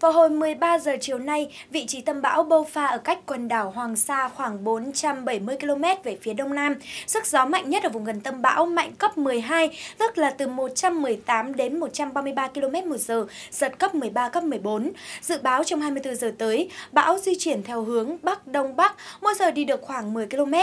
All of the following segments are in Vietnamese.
Vào hồi 13 giờ chiều nay, vị trí tâm bão Bô Bofa ở cách quần đảo Hoàng Sa khoảng 470 km về phía đông nam. Sức gió mạnh nhất ở vùng gần tâm bão mạnh cấp 12, tức là từ 118 đến 133 km một giờ, giật cấp 13, cấp 14. Dự báo trong 24 giờ tới, bão di chuyển theo hướng Bắc-Đông Bắc, mỗi giờ đi được khoảng 10 km.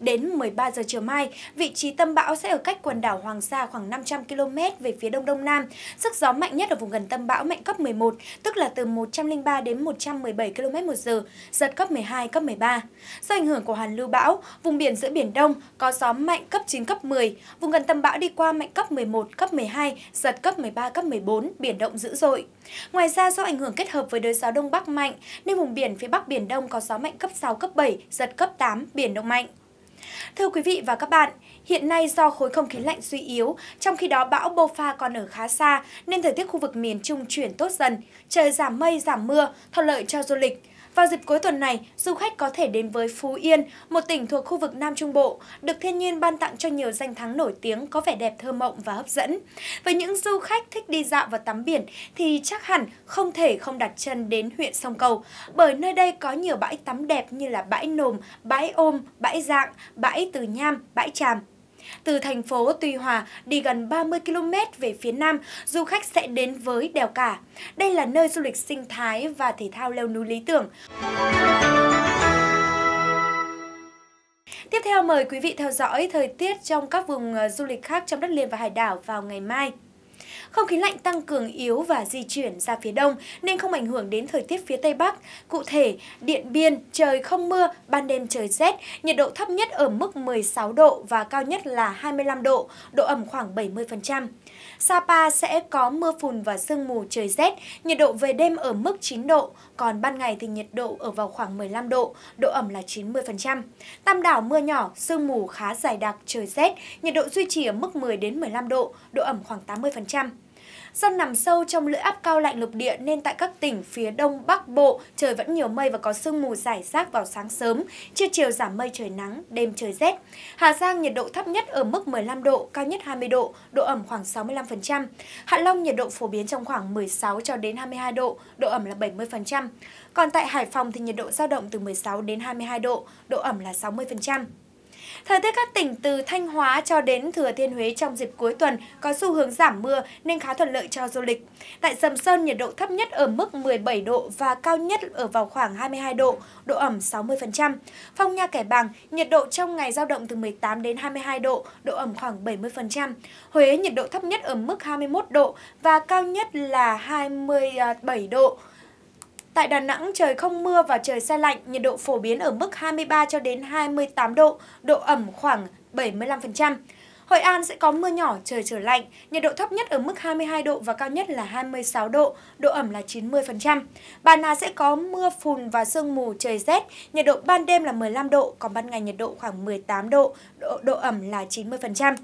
Đến 13 giờ chiều mai, vị trí tâm bão sẽ ở cách quần đảo Hoàng Sa khoảng 500 km về phía đông đông nam. Sức gió mạnh nhất ở vùng gần tâm bão mạnh cấp 11, tức là từ từ 103 đến 117 km một giờ, giật cấp 12, cấp 13. Do ảnh hưởng của hoàn lưu bão, vùng biển giữa Biển Đông có gió mạnh cấp 9, cấp 10, vùng gần tâm bão đi qua mạnh cấp 11, cấp 12, giật cấp 13, cấp 14, biển động dữ dội. Ngoài ra do ảnh hưởng kết hợp với đới gió Đông Bắc mạnh, nên vùng biển phía Bắc Biển Đông có gió mạnh cấp 6, cấp 7, giật cấp 8, biển động mạnh. Thưa quý vị và các bạn, hiện nay do khối không khí lạnh suy yếu, trong khi đó bão Bofa còn ở khá xa nên thời tiết khu vực miền Trung chuyển tốt dần, trời giảm mây giảm mưa, thuận lợi cho du lịch. Vào dịp cuối tuần này, du khách có thể đến với Phú Yên, một tỉnh thuộc khu vực Nam Trung Bộ, được thiên nhiên ban tặng cho nhiều danh thắng nổi tiếng có vẻ đẹp thơ mộng và hấp dẫn. Với những du khách thích đi dạo và tắm biển thì chắc hẳn không thể không đặt chân đến huyện Sông Cầu, bởi nơi đây có nhiều bãi tắm đẹp như là bãi nồm, bãi ôm, bãi dạng, bãi từ nham, bãi tràm, từ thành phố Tuy Hòa đi gần 30 km về phía nam, du khách sẽ đến với đèo cả. Đây là nơi du lịch sinh thái và thể thao leo núi lý tưởng. Tiếp theo mời quý vị theo dõi thời tiết trong các vùng ờ, du lịch khác trong đất liền và hải đảo vào ngày mai. Không khí lạnh tăng cường yếu và di chuyển ra phía đông nên không ảnh hưởng đến thời tiết phía Tây Bắc. Cụ thể, Điện Biên trời không mưa, ban đêm trời rét, nhiệt độ thấp nhất ở mức 16 độ và cao nhất là 25 độ, độ ẩm khoảng 70%. Sapa sẽ có mưa phùn và sương mù trời rét, nhiệt độ về đêm ở mức 9 độ, còn ban ngày thì nhiệt độ ở vào khoảng 15 độ, độ ẩm là 90%. Tam đảo mưa nhỏ, sương mù khá dày đặc, trời rét, nhiệt độ duy trì ở mức 10 đến 15 độ, độ ẩm khoảng 80%. Do nằm sâu trong lưỡi áp cao lạnh lục địa nên tại các tỉnh phía đông bắc bộ trời vẫn nhiều mây và có sương mù rải rác vào sáng sớm, trưa chiều giảm mây trời nắng, đêm trời rét. Hà Giang nhiệt độ thấp nhất ở mức 15 độ, cao nhất 20 độ, độ ẩm khoảng 65%. Hạ Long nhiệt độ phổ biến trong khoảng 16 cho đến 22 độ, độ ẩm là 70%. Còn tại Hải Phòng thì nhiệt độ dao động từ 16 đến 22 độ, độ ẩm là 60%. Thời tiết các tỉnh từ Thanh Hóa cho đến Thừa Thiên Huế trong dịp cuối tuần có xu hướng giảm mưa nên khá thuận lợi cho du lịch. Tại Sầm Sơn, nhiệt độ thấp nhất ở mức 17 độ và cao nhất ở vào khoảng 22 độ, độ ẩm 60%. Phong Nha Kẻ Bàng, nhiệt độ trong ngày giao động từ 18 đến 22 độ, độ ẩm khoảng 70%. Huế, nhiệt độ thấp nhất ở mức 21 độ và cao nhất là 27 độ, Tại Đà Nẵng, trời không mưa và trời xe lạnh, nhiệt độ phổ biến ở mức 23 cho đến 28 độ, độ ẩm khoảng 75%. Hội An sẽ có mưa nhỏ, trời trở lạnh, nhiệt độ thấp nhất ở mức 22 độ và cao nhất là 26 độ, độ ẩm là 90%. Bà Nà sẽ có mưa phùn và sương mù, trời rét, nhiệt độ ban đêm là 15 độ, còn ban ngày nhiệt độ khoảng 18 độ, độ, độ ẩm là 90%.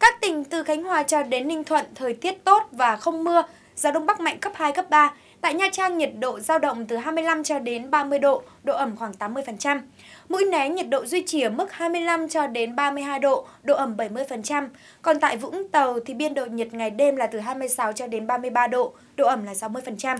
Các tỉnh từ Khánh Hòa cho đến Ninh Thuận, thời tiết tốt và không mưa, gió Đông Bắc mạnh cấp 2, cấp 3, Tại Nha Trang, nhiệt độ giao động từ 25 cho đến 30 độ, độ ẩm khoảng 80%. Mũi Né nhiệt độ duy trì ở mức 25 cho đến 32 độ, độ ẩm 70%. Còn tại Vũng Tàu thì biên độ nhiệt ngày đêm là từ 26 cho đến 33 độ, độ ẩm là 60%.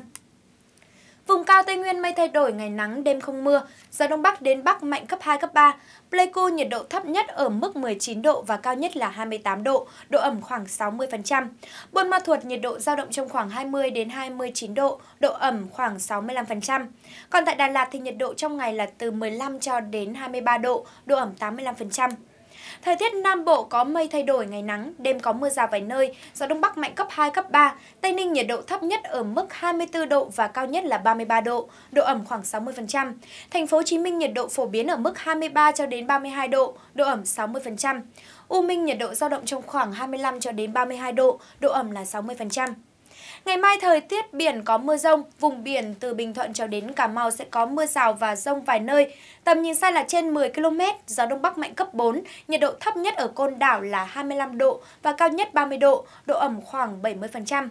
Vùng cao Tây Nguyên mây thay đổi, ngày nắng, đêm không mưa, gió Đông Bắc đến Bắc mạnh cấp 2, cấp 3. Pleiku nhiệt độ thấp nhất ở mức 19 độ và cao nhất là 28 độ, độ ẩm khoảng 60%. Buôn Ma Thuột nhiệt độ giao động trong khoảng 20 đến 29 độ, độ ẩm khoảng 65%. Còn tại Đà Lạt thì nhiệt độ trong ngày là từ 15 cho đến 23 độ, độ ẩm 85%. Thời tiết Nam Bộ có mây thay đổi, ngày nắng, đêm có mưa rào vài nơi, gió Đông Bắc mạnh cấp 2, cấp 3. Tây Ninh nhiệt độ thấp nhất ở mức 24 độ và cao nhất là 33 độ, độ ẩm khoảng 60%. Thành phố Hồ Chí Minh nhiệt độ phổ biến ở mức 23 cho đến 32 độ, độ ẩm 60%. U Minh nhiệt độ giao động trong khoảng 25 cho đến 32 độ, độ ẩm là 60%. Ngày mai thời tiết biển có mưa rông, vùng biển từ Bình Thuận cho đến Cà Mau sẽ có mưa rào và rông vài nơi. Tầm nhìn xa là trên 10 km, gió Đông Bắc mạnh cấp 4, nhiệt độ thấp nhất ở Côn Đảo là 25 độ và cao nhất 30 độ, độ ẩm khoảng 70%.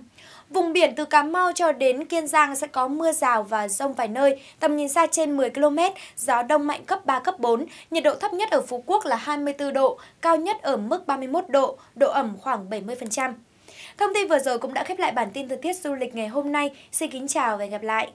Vùng biển từ Cà Mau cho đến Kiên Giang sẽ có mưa rào và rông vài nơi, tầm nhìn xa trên 10 km, gió đông mạnh cấp 3, cấp 4, nhiệt độ thấp nhất ở Phú Quốc là 24 độ, cao nhất ở mức 31 độ, độ ẩm khoảng 70%. Thông tin vừa rồi cũng đã khép lại bản tin thời tiết du lịch ngày hôm nay. Xin kính chào và hẹn gặp lại!